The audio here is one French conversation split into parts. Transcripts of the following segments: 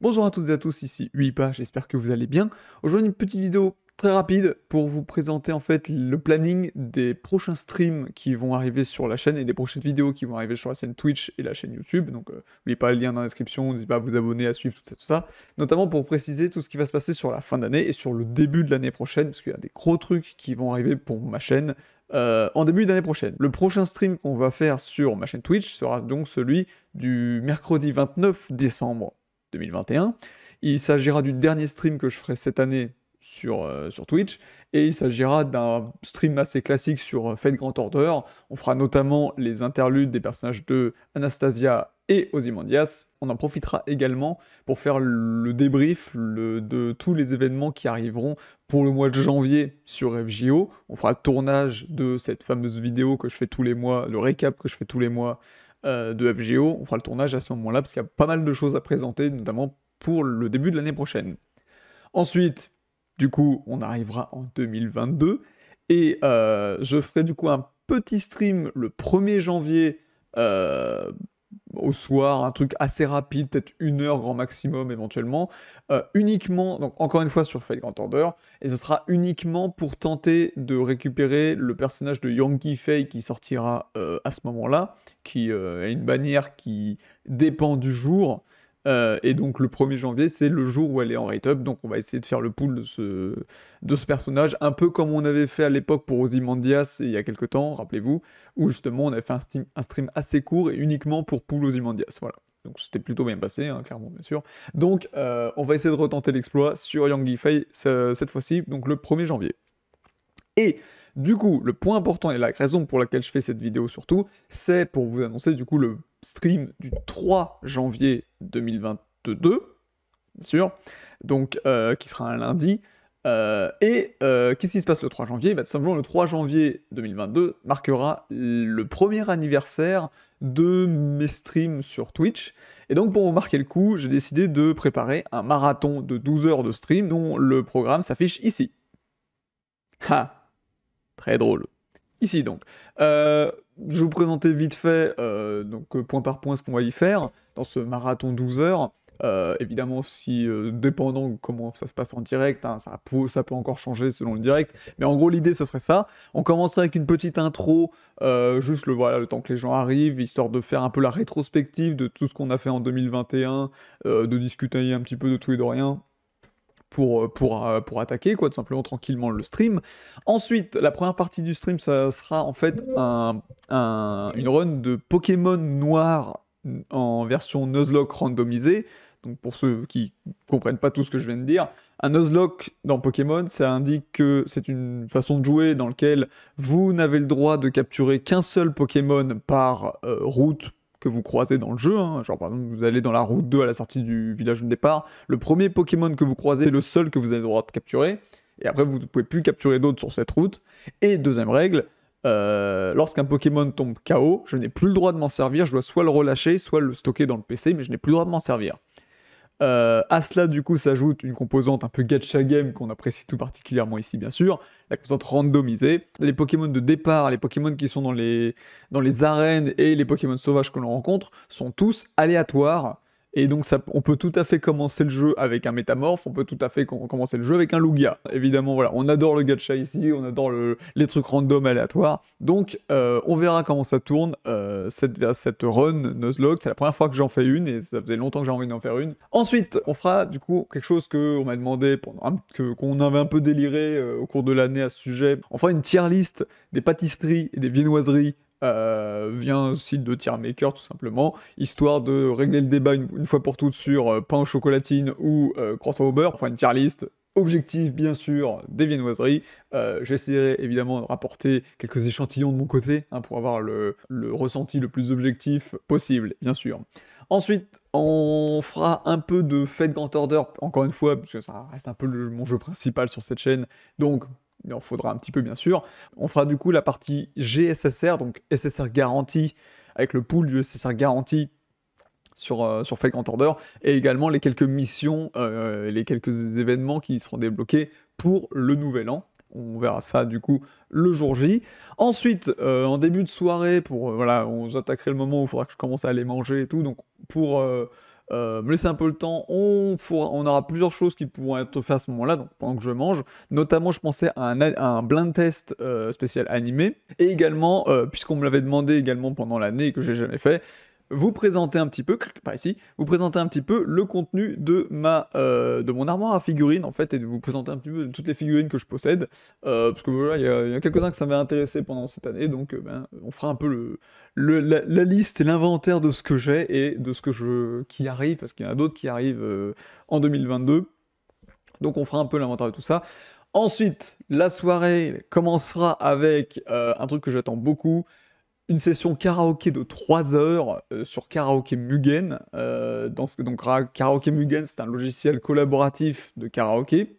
Bonjour à toutes et à tous, ici Uipa, j'espère que vous allez bien. Aujourd'hui une petite vidéo très rapide pour vous présenter en fait le planning des prochains streams qui vont arriver sur la chaîne et des prochaines vidéos qui vont arriver sur la chaîne Twitch et la chaîne YouTube. Donc euh, n'oubliez pas le lien dans la description, n'hésitez pas à vous abonner, à suivre tout ça, tout ça. Notamment pour préciser tout ce qui va se passer sur la fin d'année et sur le début de l'année prochaine, parce qu'il y a des gros trucs qui vont arriver pour ma chaîne. Euh, en début d'année prochaine. Le prochain stream qu'on va faire sur ma chaîne Twitch sera donc celui du mercredi 29 décembre 2021. Il s'agira du dernier stream que je ferai cette année sur, euh, sur Twitch. Et il s'agira d'un stream assez classique sur euh, Fate Grand Order. On fera notamment les interludes des personnages de Anastasia et Ozymandias. On en profitera également pour faire le débrief de tous les événements qui arriveront pour le mois de janvier sur FGO. On fera le tournage de cette fameuse vidéo que je fais tous les mois, le récap que je fais tous les mois euh, de FGO. On fera le tournage à ce moment-là parce qu'il y a pas mal de choses à présenter, notamment pour le début de l'année prochaine. Ensuite, du coup, on arrivera en 2022 et euh, je ferai du coup un petit stream le 1er janvier euh, au soir, un truc assez rapide, peut-être une heure grand maximum éventuellement, euh, uniquement, donc encore une fois sur Fate Grand Order, et ce sera uniquement pour tenter de récupérer le personnage de Yankee Fei qui sortira euh, à ce moment-là, qui euh, a une bannière qui dépend du jour, euh, et donc le 1er janvier, c'est le jour où elle est en write up. Donc on va essayer de faire le pool de ce, de ce personnage, un peu comme on avait fait à l'époque pour Ozymandias il y a quelques temps, rappelez-vous, où justement on avait fait un stream, assez court et uniquement pour pool Ozymandias. Voilà. Donc c'était plutôt bien passé, hein, clairement, bien sûr. Donc euh, on va essayer de retenter l'exploit sur Yang Fei cette fois-ci, donc le 1er janvier. Et du coup, le point important et la raison pour laquelle je fais cette vidéo surtout, c'est pour vous annoncer du coup le stream du 3 janvier 2022, bien sûr, donc euh, qui sera un lundi. Euh, et euh, qu'est-ce qui se passe le 3 janvier bah, Tout simplement, le 3 janvier 2022 marquera le premier anniversaire de mes streams sur Twitch. Et donc, pour marquer le coup, j'ai décidé de préparer un marathon de 12 heures de stream dont le programme s'affiche ici. Ha Très drôle. Ici donc. Euh, je vous présentais vite fait, euh, donc euh, point par point, ce qu'on va y faire dans ce marathon 12 heures. Euh, évidemment, si dépendant comment ça se passe en direct, hein, ça, peut, encore changer selon le direct. Mais en gros, l'idée, ce serait ça. On commencerait avec une petite intro, juste le, voilà, le temps que les gens arrivent, histoire de faire un peu la rétrospective de tout ce qu'on a fait en 2021, de discuter un petit peu de tout et de rien pour, euh, pour, euh, pour attaquer, quoi, tout simplement tranquillement le stream. Ensuite, la première partie du stream, ça sera en fait un, une run de Pokémon noir en version Nuzlocke randomisée. Donc pour ceux qui comprennent pas tout ce que je viens de dire, un Nuzlocke dans Pokémon, ça indique que c'est une façon de jouer dans laquelle vous n'avez le droit de capturer qu'un seul Pokémon par euh, route, que vous croisez dans le jeu. Hein. Genre, par exemple, vous allez dans la route 2 à la sortie du village de départ. Le premier Pokémon que vous croisez est le seul que vous avez le droit de capturer. Et après, vous ne pouvez plus capturer d'autres sur cette route. Et deuxième règle, euh, lorsqu'un Pokémon tombe KO, je n'ai plus le droit de m'en servir. Je dois soit le relâcher, soit le stocker dans le PC, mais je n'ai plus le droit de m'en servir. Euh, à cela, du coup, s'ajoute une composante un peu gacha game qu'on apprécie tout particulièrement ici, bien sûr, la composante randomisée. Les Pokémon de départ, les Pokémon qui sont dans les, dans les arènes et les Pokémon sauvages que l'on rencontre sont tous aléatoires. Et donc, on peut tout à fait commencer le jeu avec un métamorphe, on peut tout à fait commencer le jeu avec un Lugia. Évidemment, voilà, on adore le gacha ici, on adore les trucs random aléatoires. Donc, euh, on verra comment ça tourne. Euh, cette, cette run Nuzlocke, c'est la première fois que j'en fais une et ça faisait longtemps que j'ai envie d'en faire une. Ensuite, on fera du coup quelque chose qu'on m'a demandé, qu'on avait un peu déliré euh, au cours de l'année à ce sujet. On fera une tier list des pâtisseries et des viennoiseries euh, vient via de tier maker tout simplement, histoire de régler le débat une, fois pour toutes sur pain euh, pain chocolatine ou euh, croissant au beurre, enfin une tier list. Objectif, bien sûr, des viennoiseries. J'essaierai évidemment de rapporter quelques échantillons de mon côté hein, pour avoir le, ressenti le plus objectif possible, bien sûr. Ensuite, on fera un peu de fête grand order, encore une fois, parce que ça reste un peu mon jeu principal sur cette chaîne. Donc, il en faudra un petit peu bien sûr. On fera du coup la partie GSSR, donc SSR garantie, avec le pool du SSR garantie sur, euh, sur Fake Order, et également les quelques missions, euh, les quelques événements qui seront débloqués pour le nouvel an. On verra ça du coup le jour J. Ensuite, euh, en début de soirée, pour voilà, on attaquerait le moment où il faudra que je commence à aller manger et tout, donc pour euh, me laisser un peu le temps. On, aura plusieurs choses qui pourront être faites à ce moment-là, donc pendant que je mange. Notamment, je pensais à un, blind test euh, spécial animé. Et également, euh, puisqu'on me l'avait demandé également pendant l'année et que j'ai jamais fait, vous présenter un petit peu, par ici, vous présenter un petit peu le contenu de, ma, euh, de mon armoire à figurines, en fait, et de vous présenter un petit peu toutes les figurines que je possède, euh, parce que voilà, il y a, a quelques-uns que ça m'a intéressé pendant cette année, donc euh, ben, on fera un peu le, la, liste et l'inventaire de ce que j'ai et de ce que je, qui arrive, parce qu'il y en a d'autres qui arrivent en 2022, donc on fera un peu l'inventaire de tout ça. Ensuite, la soirée commencera avec un truc que j'attends beaucoup, une session karaoké de 3 heures euh, sur Karaoke Mugen. Euh, dans donc, Karaoke Mugen, c'est un logiciel collaboratif de karaoké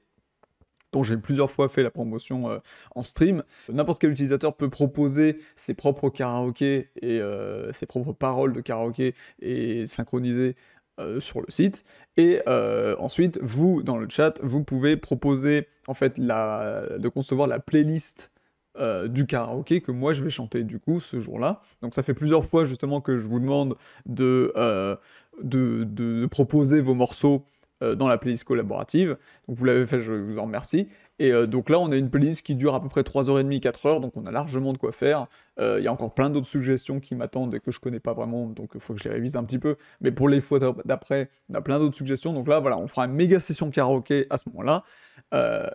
dont j'ai plusieurs fois fait la promotion euh, en stream. N'importe quel utilisateur peut proposer ses propres karaokés et ses propres paroles de karaoké et synchroniser sur le site. Et ensuite, vous, dans le chat, vous pouvez proposer en fait la, de concevoir la playlist euh, du karaoké que moi je vais chanter du coup ce jour-là. Donc ça fait plusieurs fois justement que je vous demande de, euh, de, proposer vos morceaux euh, dans la playlist collaborative. Donc vous l'avez fait, je vous en remercie. Et euh, donc là, on a une playlist qui dure à peu près 3h30, 4h, donc on a largement de quoi faire. Euh, il y a encore plein d'autres suggestions qui m'attendent et que je connais pas vraiment, donc il euh, faut que je les révise un petit peu. Mais pour les fois d'après, on a plein d'autres suggestions. Donc là, voilà, on fera une méga session karaoké à ce moment-là.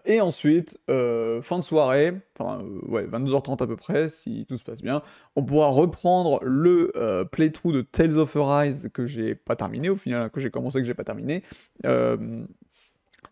et ensuite, fin de soirée, enfin, ouais, 22h30 à peu près, si tout se passe bien, on pourra reprendre le playthrough de Tales of Arise que j'ai pas terminé au final, que j'ai commencé que j'ai pas terminé.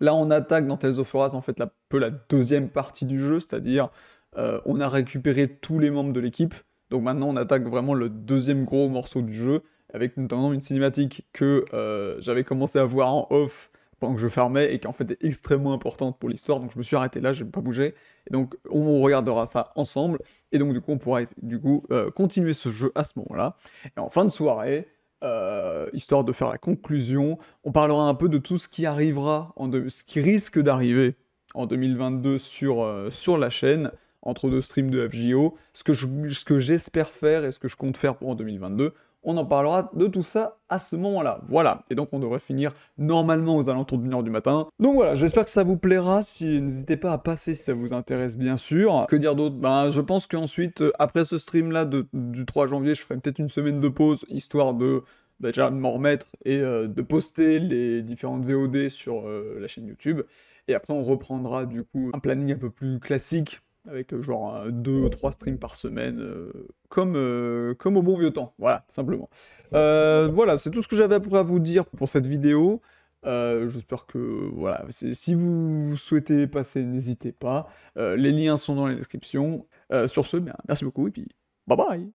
Là, on attaque dans Tales of en fait, peu la deuxième partie du jeu, c'est-à-dire euh, on a récupéré tous les membres de l'équipe. Donc maintenant, on attaque vraiment le deuxième gros morceau du jeu, avec notamment une cinématique que euh, j'avais commencé à voir en off pendant que je fermais, et qui en fait est extrêmement importante pour l'histoire. Donc je me suis arrêté là, je n'ai pas bougé. Et donc on regardera ça ensemble. Et donc du coup, on pourra du coup euh, continuer ce jeu à ce moment-là. Et en fin de soirée, euh, histoire de faire la conclusion. On parlera un peu de tout ce qui arrivera, en de... ce qui risque d'arriver en 2022 sur, euh, sur la chaîne, entre deux streams de FGO, ce que j'espère faire et ce que je compte faire pour en 2022. On en parlera de tout ça à ce moment-là. Voilà. Et donc on devrait finir normalement aux alentours d'une heure du matin. Donc voilà, j'espère que ça vous plaira. Si n'hésitez pas à passer si ça vous intéresse bien sûr. Que dire d'autre Ben je pense qu'ensuite, euh, après ce stream là du 3 janvier, je ferai peut-être une semaine de pause, histoire de bah, déjà de m'en remettre et euh, de poster les différentes VOD sur euh, la chaîne YouTube. Et après, on reprendra du coup un planning un peu plus classique avec euh, genre 2 ou 3 streams par semaine, euh, comme, euh, comme au bon vieux temps. Voilà, simplement. voilà, c'est tout ce que j'avais à vous dire pour cette vidéo. J'espère que, voilà, si vous souhaitez passer, n'hésitez pas. les liens sont dans la description. sur ce, merci beaucoup et puis bye bye